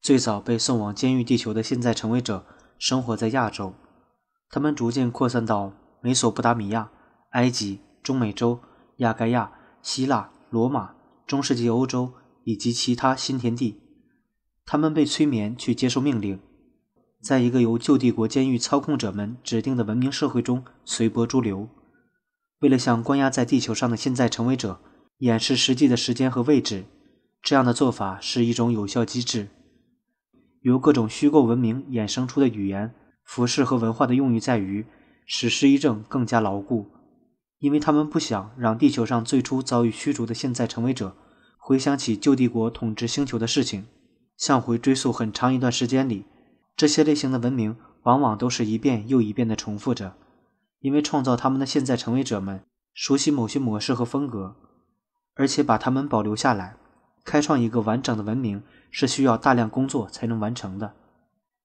最早被送往监狱地球的现在成为者生活在亚洲，他们逐渐扩散到美索不达米亚、埃及、中美洲、亚该亚、希腊、罗马、中世纪欧洲以及其他新天地。他们被催眠去接受命令，在一个由旧帝国监狱操控者们指定的文明社会中随波逐流。为了向关押在地球上的现在成为者演示实际的时间和位置，这样的做法是一种有效机制。由各种虚构文明衍生出的语言、服饰和文化的用意在于使失忆症更加牢固，因为他们不想让地球上最初遭遇驱逐的现在成为者回想起旧帝国统治星球的事情。向回追溯很长一段时间里，这些类型的文明往往都是一遍又一遍地重复着，因为创造他们的现在成为者们熟悉某些模式和风格，而且把它们保留下来，开创一个完整的文明。是需要大量工作才能完成的，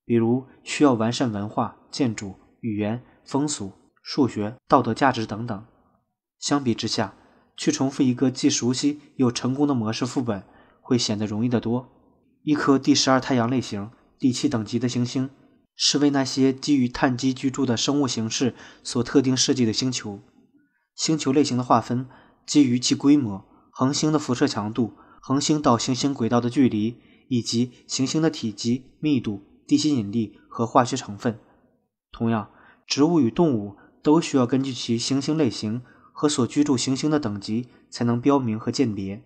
比如需要完善文化、建筑、语言、风俗、数学、道德价值等等。相比之下，去重复一个既熟悉又成功的模式副本会显得容易得多。一颗第十二太阳类型、第七等级的行星，是为那些基于碳基居住的生物形式所特定设计的星球。星球类型的划分基于其规模、恒星的辐射强度、恒星到行星轨道的距离。以及行星的体积、密度、地心引力和化学成分。同样，植物与动物都需要根据其行星类型和所居住行星的等级才能标明和鉴别。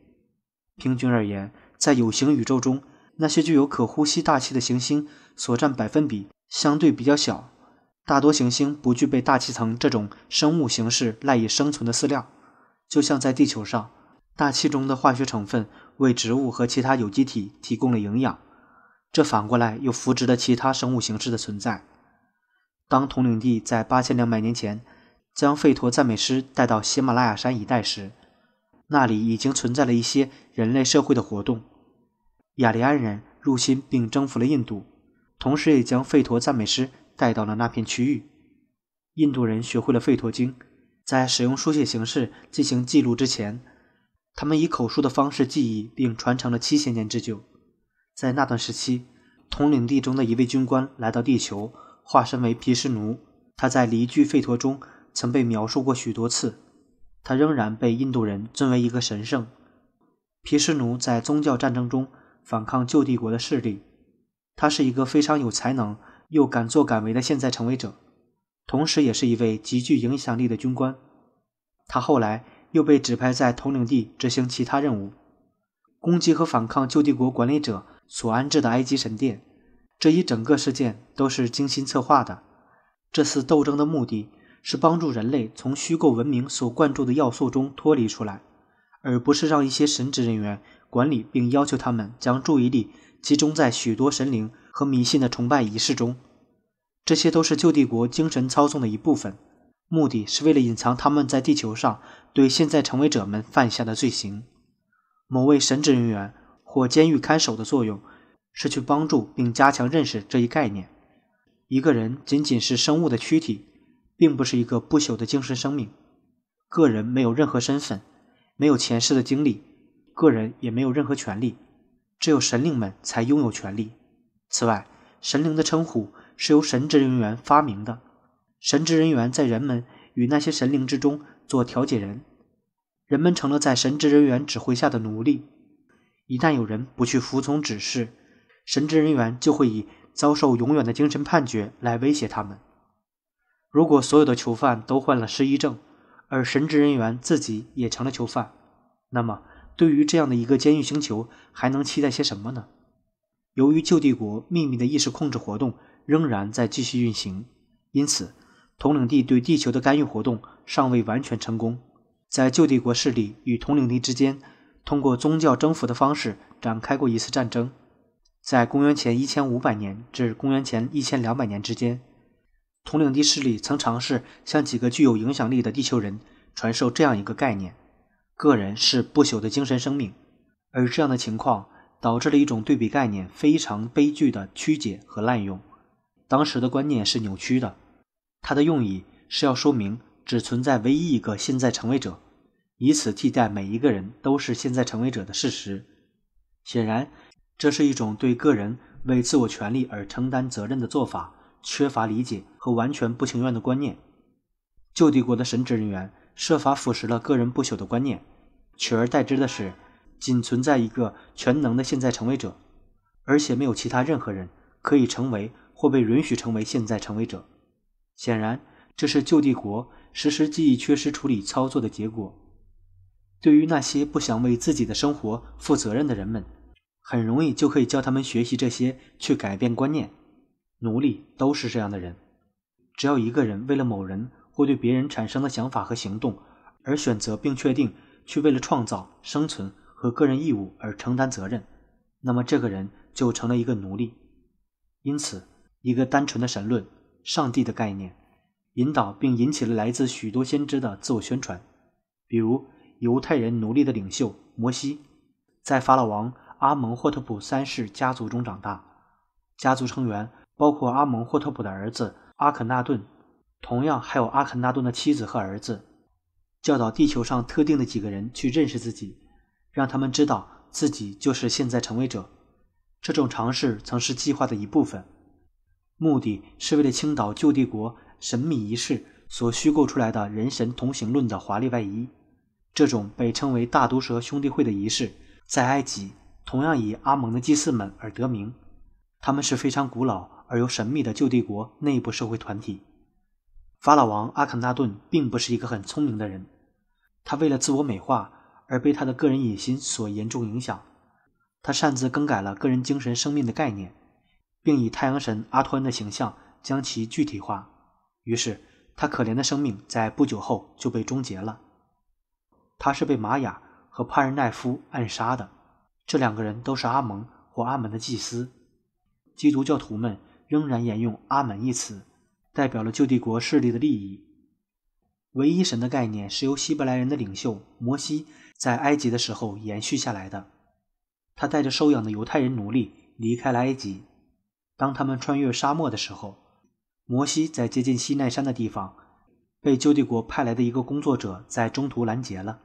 平均而言，在有形宇宙中，那些具有可呼吸大气的行星所占百分比相对比较小，大多行星不具备大气层这种生物形式赖以生存的饲料，就像在地球上。大气中的化学成分为植物和其他有机体提供了营养，这反过来又扶植了其他生物形式的存在。当统领帝在八千两百年前将吠陀赞美诗带到喜马拉雅山一带时，那里已经存在了一些人类社会的活动。雅利安人入侵并征服了印度，同时也将吠陀赞美诗带到了那片区域。印度人学会了吠陀经，在使用书写形式进行记录之前。他们以口述的方式记忆并传承了七千年之久。在那段时期，统领地中的一位军官来到地球，化身为毗湿奴。他在《离居吠陀》中曾被描述过许多次。他仍然被印度人尊为一个神圣。毗湿奴在宗教战争中反抗旧帝国的势力。他是一个非常有才能又敢作敢为的现在成为者，同时也是一位极具影响力的军官。他后来。又被指派在统领地执行其他任务，攻击和反抗旧帝国管理者所安置的埃及神殿。这一整个事件都是精心策划的。这次斗争的目的是帮助人类从虚构文明所灌注的要素中脱离出来，而不是让一些神职人员管理并要求他们将注意力集中在许多神灵和迷信的崇拜仪式中。这些都是旧帝国精神操纵的一部分。目的是为了隐藏他们在地球上对现在成为者们犯下的罪行。某位神职人员或监狱看守的作用是去帮助并加强认识这一概念：一个人仅仅是生物的躯体，并不是一个不朽的精神生命。个人没有任何身份，没有前世的经历，个人也没有任何权利，只有神灵们才拥有权利。此外，神灵的称呼是由神职人员发明的。神职人员在人们与那些神灵之中做调解人，人们成了在神职人员指挥下的奴隶。一旦有人不去服从指示，神职人员就会以遭受永远的精神判决来威胁他们。如果所有的囚犯都患了失忆症，而神职人员自己也成了囚犯，那么对于这样的一个监狱星球还能期待些什么呢？由于旧帝国秘密的意识控制活动仍然在继续运行，因此。统领地对地球的干预活动尚未完全成功，在旧帝国势力与统领地之间，通过宗教征服的方式展开过一次战争。在公元前一千五百年至公元前一千两百年之间，统领地势力曾尝试向几个具有影响力的地球人传授这样一个概念：个人是不朽的精神生命。而这样的情况导致了一种对比概念非常悲剧的曲解和滥用。当时的观念是扭曲的。他的用意是要说明，只存在唯一一个现在成为者，以此替代每一个人都是现在成为者的事实。显然，这是一种对个人为自我权利而承担责任的做法缺乏理解和完全不情愿的观念。旧帝国的神职人员设法腐蚀了个人不朽的观念，取而代之的是，仅存在一个全能的现在成为者，而且没有其他任何人可以成为或被允许成为现在成为者。显然，这是旧帝国实时记忆缺失处理操作的结果。对于那些不想为自己的生活负责任的人们，很容易就可以教他们学习这些，去改变观念。奴隶都是这样的人。只要一个人为了某人或对别人产生的想法和行动，而选择并确定去为了创造、生存和个人义务而承担责任，那么这个人就成了一个奴隶。因此，一个单纯的神论。上帝的概念，引导并引起了来自许多先知的自我宣传，比如犹太人奴隶的领袖摩西，在法老王阿蒙霍特普三世家族中长大，家族成员包括阿蒙霍特普的儿子阿肯纳顿，同样还有阿肯纳顿的妻子和儿子，教导地球上特定的几个人去认识自己，让他们知道自己就是现在成为者。这种尝试曾是计划的一部分。目的是为了倾倒旧帝国神秘仪式所虚构出来的人神同行论的华丽外衣。这种被称为大毒蛇兄弟会的仪式，在埃及同样以阿蒙的祭祀们而得名。他们是非常古老而又神秘的旧帝国内部社会团体。法老王阿肯纳顿并不是一个很聪明的人，他为了自我美化而被他的个人野心所严重影响。他擅自更改了个人精神生命的概念。并以太阳神阿托恩的形象将其具体化。于是，他可怜的生命在不久后就被终结了。他是被玛雅和帕日奈夫暗杀的。这两个人都是阿蒙或阿门的祭司。基督教徒们仍然沿用“阿门”一词，代表了旧帝国势力的利益。唯一神的概念是由希伯来人的领袖摩西在埃及的时候延续下来的。他带着收养的犹太人奴隶离开了埃及。当他们穿越沙漠的时候，摩西在接近西奈山的地方被旧帝国派来的一个工作者在中途拦截了。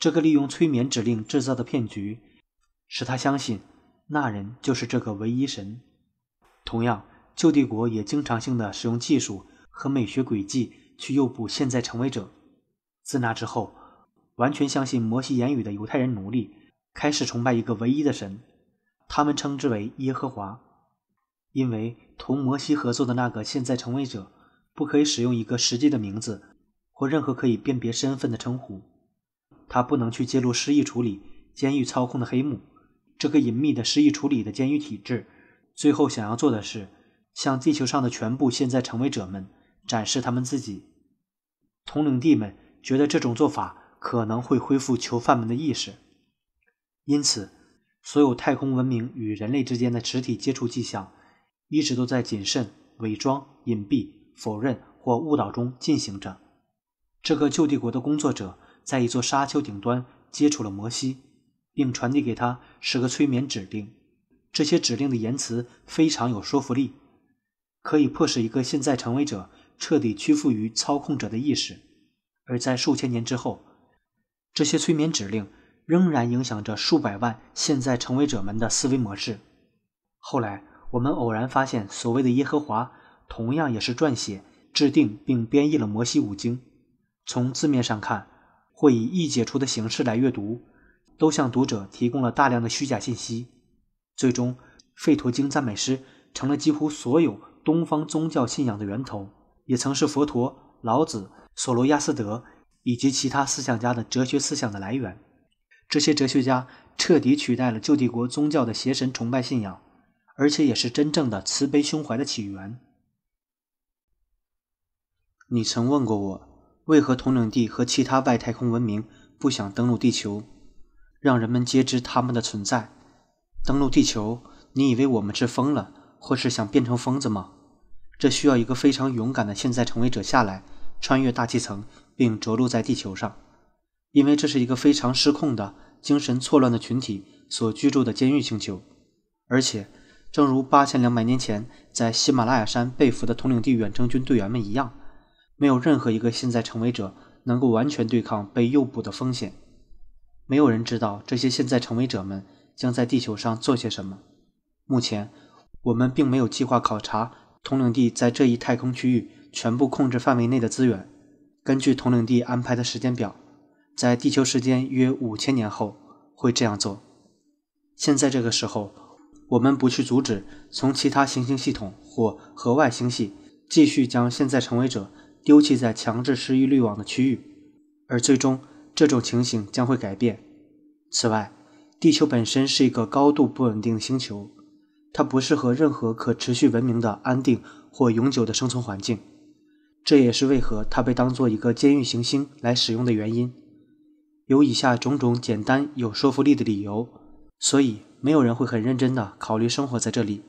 这个利用催眠指令制造的骗局使他相信那人就是这个唯一神。同样，旧帝国也经常性的使用技术和美学诡计去诱捕现在成为者。自那之后，完全相信摩西言语的犹太人奴隶开始崇拜一个唯一的神，他们称之为耶和华。因为同摩西合作的那个现在成为者，不可以使用一个实际的名字，或任何可以辨别身份的称呼。他不能去揭露失忆处理监狱操控的黑幕。这个隐秘的失忆处理的监狱体制，最后想要做的是向地球上的全部现在成为者们展示他们自己。统领帝们觉得这种做法可能会恢复囚犯们的意识，因此，所有太空文明与人类之间的实体接触迹象。一直都在谨慎、伪装、隐蔽、否认或误导中进行着。这个旧帝国的工作者在一座沙丘顶端接触了摩西，并传递给他十个催眠指令。这些指令的言辞非常有说服力，可以迫使一个现在成为者彻底屈服于操控者的意识。而在数千年之后，这些催眠指令仍然影响着数百万现在成为者们的思维模式。后来。我们偶然发现，所谓的耶和华同样也是撰写、制定并编译了摩西五经。从字面上看，或以易解出的形式来阅读，都向读者提供了大量的虚假信息。最终，吠陀经赞美诗成了几乎所有东方宗教信仰的源头，也曾是佛陀、老子、琐罗亚斯德以及其他思想家的哲学思想的来源。这些哲学家彻底取代了旧帝国宗教的邪神崇拜信仰。而且也是真正的慈悲胸怀的起源。你曾问过我，为何统领地和其他外太空文明不想登陆地球，让人们皆知他们的存在？登陆地球，你以为我们是疯了，或是想变成疯子吗？这需要一个非常勇敢的现在成为者下来，穿越大气层并着陆在地球上，因为这是一个非常失控的、精神错乱的群体所居住的监狱星球，而且。正如八千两百年前在喜马拉雅山被俘的统领地远征军队员们一样，没有任何一个现在成为者能够完全对抗被诱捕的风险。没有人知道这些现在成为者们将在地球上做些什么。目前，我们并没有计划考察统领地在这一太空区域全部控制范围内的资源。根据统领地安排的时间表，在地球时间约五千年后会这样做。现在这个时候。我们不去阻止从其他行星系统或河外星系继续将现在成为者丢弃在强制失忆滤网的区域，而最终这种情形将会改变。此外，地球本身是一个高度不稳定的星球，它不适合任何可持续文明的安定或永久的生存环境。这也是为何它被当做一个监狱行星来使用的原因。有以下种种简单有说服力的理由，所以。没有人会很认真地考虑生活在这里。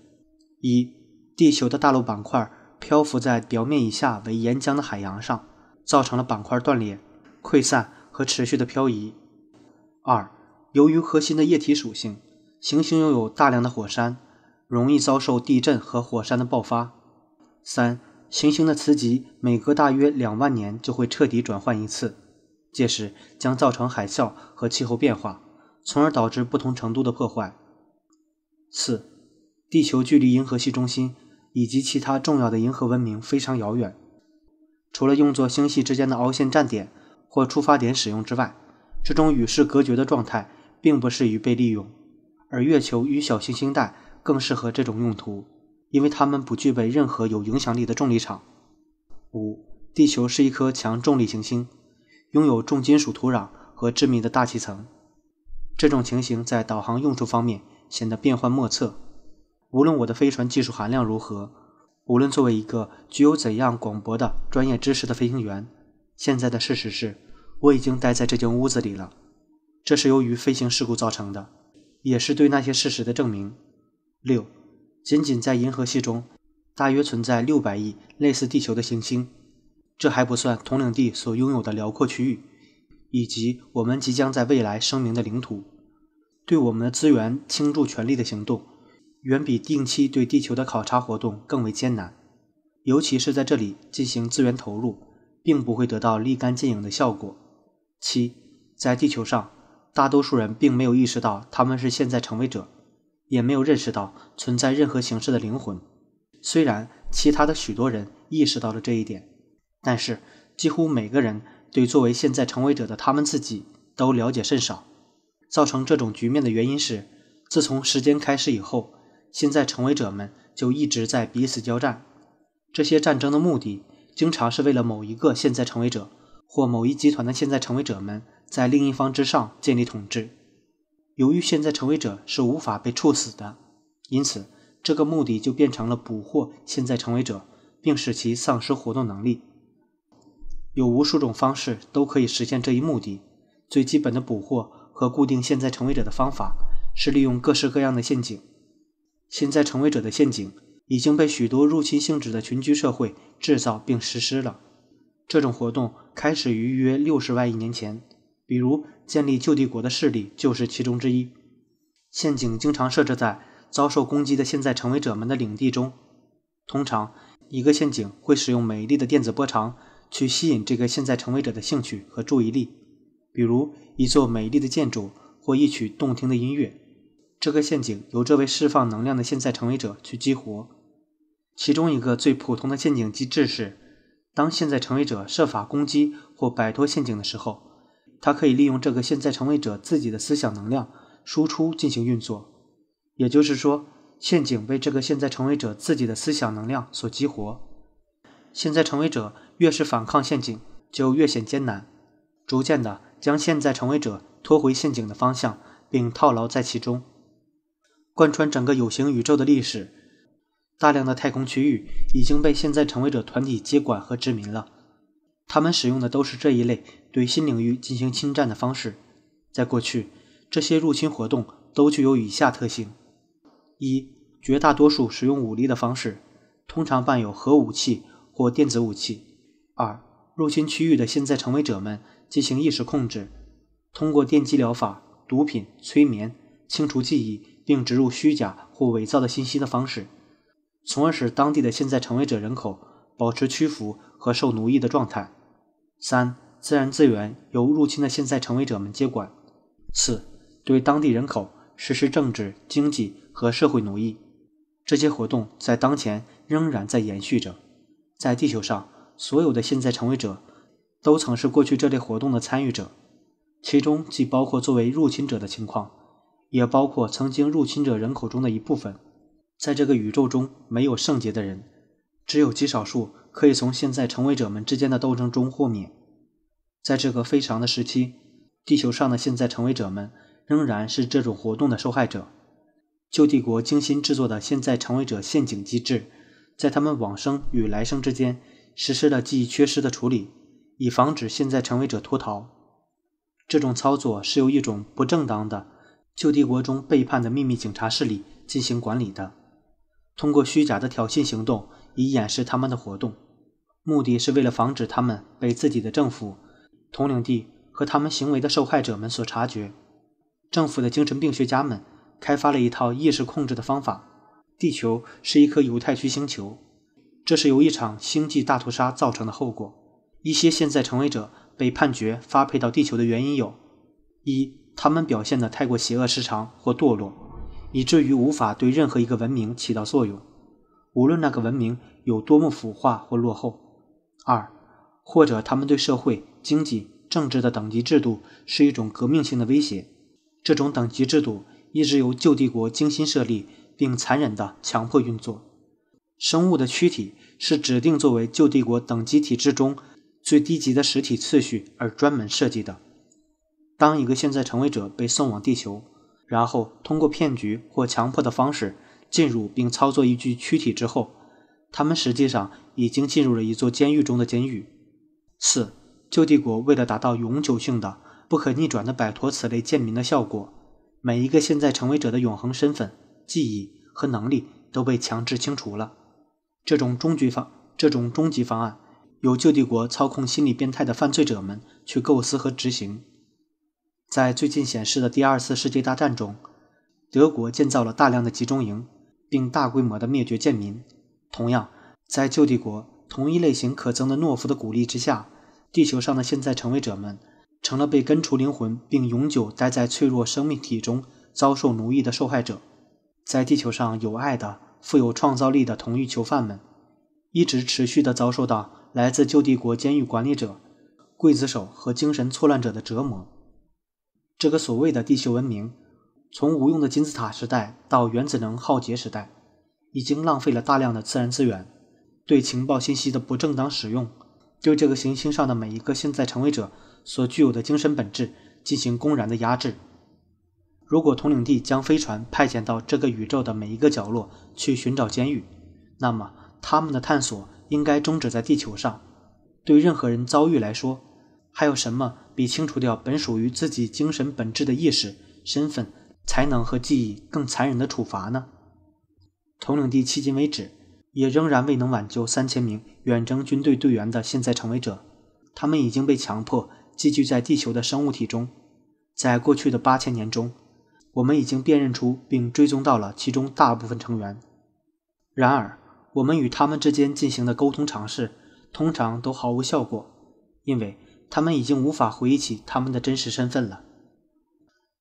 一、地球的大陆板块漂浮在表面以下为岩浆的海洋上，造成了板块断裂、溃散和持续的漂移。二、由于核心的液体属性，行星拥有大量的火山，容易遭受地震和火山的爆发。三、行星的磁极每隔大约两万年就会彻底转换一次，届时将造成海啸和气候变化，从而导致不同程度的破坏。四、地球距离银河系中心以及其他重要的银河文明非常遥远，除了用作星系之间的凹陷站点或出发点使用之外，这种与世隔绝的状态并不适于被利用，而月球与小行星带更适合这种用途，因为它们不具备任何有影响力的重力场。五、地球是一颗强重力行星，拥有重金属土壤和致密的大气层，这种情形在导航用处方面。显得变幻莫测。无论我的飞船技术含量如何，无论作为一个具有怎样广博的专业知识的飞行员，现在的事实是，我已经待在这间屋子里了。这是由于飞行事故造成的，也是对那些事实的证明。六，仅仅在银河系中，大约存在六百亿类似地球的行星。这还不算统领地所拥有的辽阔区域，以及我们即将在未来声明的领土。对我们的资源倾注全力的行动，远比定期对地球的考察活动更为艰难。尤其是在这里进行资源投入，并不会得到立竿见影的效果。七，在地球上，大多数人并没有意识到他们是现在成为者，也没有认识到存在任何形式的灵魂。虽然其他的许多人意识到了这一点，但是几乎每个人对作为现在成为者的他们自己都了解甚少。造成这种局面的原因是，自从时间开始以后，现在成为者们就一直在彼此交战。这些战争的目的，经常是为了某一个现在成为者，或某一集团的现在成为者们，在另一方之上建立统治。由于现在成为者是无法被处死的，因此这个目的就变成了捕获现在成为者，并使其丧失活动能力。有无数种方式都可以实现这一目的，最基本的捕获。和固定现在成为者的方法是利用各式各样的陷阱。现在成为者的陷阱已经被许多入侵性质的群居社会制造并实施了。这种活动开始于约六十万亿年前，比如建立旧帝国的势力就是其中之一。陷阱经常设置在遭受攻击的现在成为者们的领地中。通常，一个陷阱会使用美丽的电子波长去吸引这个现在成为者的兴趣和注意力。比如一座美丽的建筑或一曲动听的音乐，这个陷阱由这位释放能量的现在成为者去激活。其中一个最普通的陷阱机制是，当现在成为者设法攻击或摆脱陷阱的时候，他可以利用这个现在成为者自己的思想能量输出进行运作。也就是说，陷阱被这个现在成为者自己的思想能量所激活。现在成为者越是反抗陷阱，就越显艰难，逐渐的。将现在成为者拖回陷阱的方向，并套牢在其中。贯穿整个有形宇宙的历史，大量的太空区域已经被现在成为者团体接管和殖民了。他们使用的都是这一类对新领域进行侵占的方式。在过去，这些入侵活动都具有以下特性：一、绝大多数使用武力的方式，通常伴有核武器或电子武器；二、入侵区域的现在成为者们。进行意识控制，通过电击疗法、毒品、催眠、清除记忆，并植入虚假或伪造的信息的方式，从而使当地的现在成为者人口保持屈服和受奴役的状态。三、自然资源由入侵的现在成为者们接管。四、对当地人口实施政治、经济和社会奴役。这些活动在当前仍然在延续着。在地球上，所有的现在成为者。都曾是过去这类活动的参与者，其中既包括作为入侵者的情况，也包括曾经入侵者人口中的一部分。在这个宇宙中，没有圣洁的人，只有极少数可以从现在成为者们之间的斗争中豁免。在这个非常的时期，地球上的现在成为者们仍然是这种活动的受害者。旧帝国精心制作的现在成为者陷阱机制，在他们往生与来生之间实施了记忆缺失的处理。以防止现在成为者脱逃。这种操作是由一种不正当的旧帝国中背叛的秘密警察势力进行管理的，通过虚假的挑衅行动以掩饰他们的活动，目的是为了防止他们被自己的政府、统领地和他们行为的受害者们所察觉。政府的精神病学家们开发了一套意识控制的方法。地球是一颗犹太区星球，这是由一场星际大屠杀造成的后果。一些现在成为者被判决发配到地球的原因有：一、他们表现得太过邪恶、失常或堕落，以至于无法对任何一个文明起到作用，无论那个文明有多么腐化或落后；二、或者他们对社会、经济、政治的等级制度是一种革命性的威胁。这种等级制度一直由旧帝国精心设立并残忍地强迫运作。生物的躯体是指定作为旧帝国等级体制中。最低级的实体次序而专门设计的。当一个现在成为者被送往地球，然后通过骗局或强迫的方式进入并操作一具躯体之后，他们实际上已经进入了一座监狱中的监狱。四旧帝国为了达到永久性的、不可逆转的摆脱此类贱民的效果，每一个现在成为者的永恒身份、记忆和能力都被强制清除了。这种终局方，这种终极方案。由旧帝国操控心理变态的犯罪者们去构思和执行。在最近显示的第二次世界大战中，德国建造了大量的集中营，并大规模的灭绝贱民。同样，在旧帝国同一类型可憎的懦夫的鼓励之下，地球上的现在成为者们成了被根除灵魂并永久待在脆弱生命体中遭受奴役的受害者。在地球上有爱的、富有创造力的同狱囚犯们，一直持续的遭受到。来自旧帝国监狱管理者、刽子手和精神错乱者的折磨。这个所谓的地球文明，从无用的金字塔时代到原子能浩劫时代，已经浪费了大量的自然资源，对情报信息的不正当使用，对这个行星上的每一个现在成为者所具有的精神本质进行公然的压制。如果统领地将飞船派遣到这个宇宙的每一个角落去寻找监狱，那么他们的探索。应该终止在地球上。对任何人遭遇来说，还有什么比清除掉本属于自己精神本质的意识、身份、才能和记忆更残忍的处罚呢？统领地迄今为止也仍然未能挽救三千名远征军队队员的现在成为者。他们已经被强迫寄居在地球的生物体中。在过去的八千年中，我们已经辨认出并追踪到了其中大部分成员。然而。我们与他们之间进行的沟通尝试通常都毫无效果，因为他们已经无法回忆起他们的真实身份了。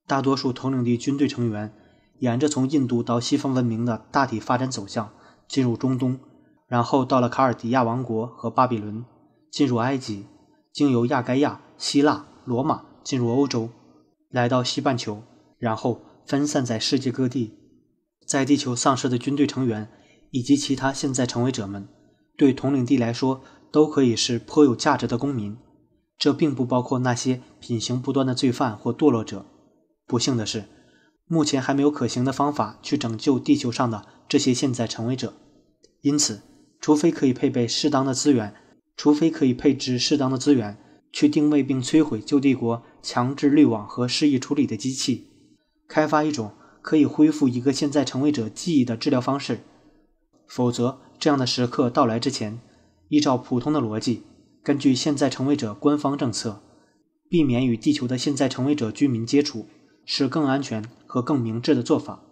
大多数统领地军队成员沿着从印度到西方文明的大体发展走向进入中东，然后到了卡尔迪亚王国和巴比伦，进入埃及，经由亚该亚、希腊、罗马进入欧洲，来到西半球，然后分散在世界各地。在地球丧失的军队成员。以及其他现在成为者们，对统领地来说都可以是颇有价值的公民。这并不包括那些品行不端的罪犯或堕落者。不幸的是，目前还没有可行的方法去拯救地球上的这些现在成为者。因此，除非可以配备适当的资源，除非可以配置适当的资源去定位并摧毁旧帝国强制滤网和示意处理的机器，开发一种可以恢复一个现在成为者记忆的治疗方式。否则，这样的时刻到来之前，依照普通的逻辑，根据现在成为者官方政策，避免与地球的现在成为者居民接触，是更安全和更明智的做法。